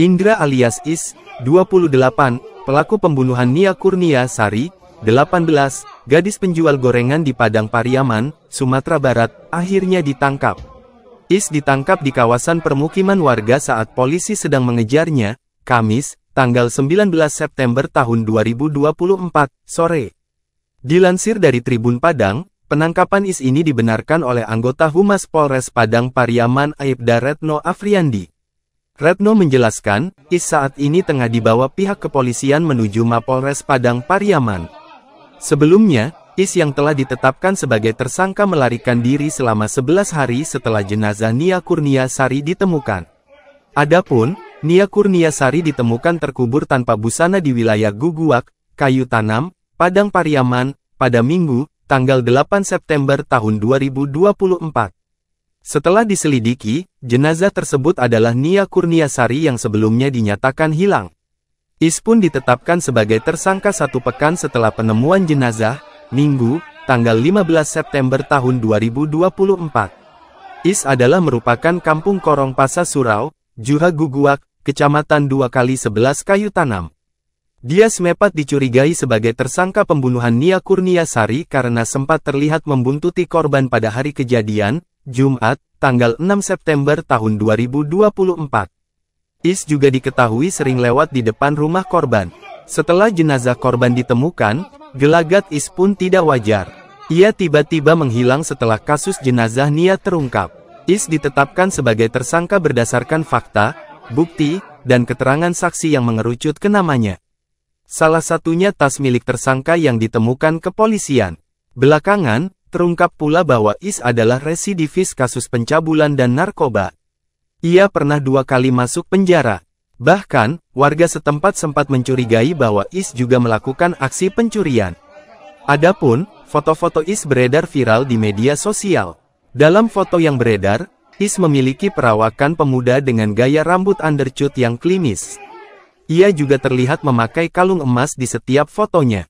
Indra alias Is, 28, pelaku pembunuhan Nia Kurnia Sari, 18, gadis penjual gorengan di Padang Pariaman, Sumatera Barat, akhirnya ditangkap. Is ditangkap di kawasan permukiman warga saat polisi sedang mengejarnya, Kamis, tanggal 19 September tahun 2024, sore. Dilansir dari Tribun Padang, penangkapan Is ini dibenarkan oleh anggota Humas Polres Padang Pariaman Aibda Retno Afriandi. Retno menjelaskan, Is saat ini tengah dibawa pihak kepolisian menuju Mapolres Padang Pariaman. Sebelumnya, Is yang telah ditetapkan sebagai tersangka melarikan diri selama 11 hari setelah jenazah Nia Kurnia Sari ditemukan. Adapun, Nia Kurnia Sari ditemukan terkubur tanpa busana di wilayah Guguak, Kayu Tanam, Padang Pariaman, pada Minggu, tanggal 8 September tahun 2024. Setelah diselidiki, jenazah tersebut adalah Nia Kurniasari yang sebelumnya dinyatakan hilang. Is pun ditetapkan sebagai tersangka satu pekan setelah penemuan jenazah, Minggu, tanggal 15 September tahun 2024. Is adalah merupakan kampung Korong Pasa Surau, Juha Guguak, Kecamatan 2 kali 11 Kayu Tanam. Dia semepat dicurigai sebagai tersangka pembunuhan Nia Kurniasari karena sempat terlihat membuntuti korban pada hari kejadian, Jumat, tanggal 6 September tahun 2024. Is juga diketahui sering lewat di depan rumah korban. Setelah jenazah korban ditemukan, gelagat Is pun tidak wajar. Ia tiba-tiba menghilang setelah kasus jenazah Nia terungkap. Is ditetapkan sebagai tersangka berdasarkan fakta, bukti, dan keterangan saksi yang mengerucut ke namanya. Salah satunya tas milik tersangka yang ditemukan kepolisian. Belakangan, Terungkap pula bahwa Is adalah residivis kasus pencabulan dan narkoba. Ia pernah dua kali masuk penjara. Bahkan, warga setempat sempat mencurigai bahwa Is juga melakukan aksi pencurian. Adapun, foto-foto Is beredar viral di media sosial. Dalam foto yang beredar, Is memiliki perawakan pemuda dengan gaya rambut undercut yang klimis. Ia juga terlihat memakai kalung emas di setiap fotonya.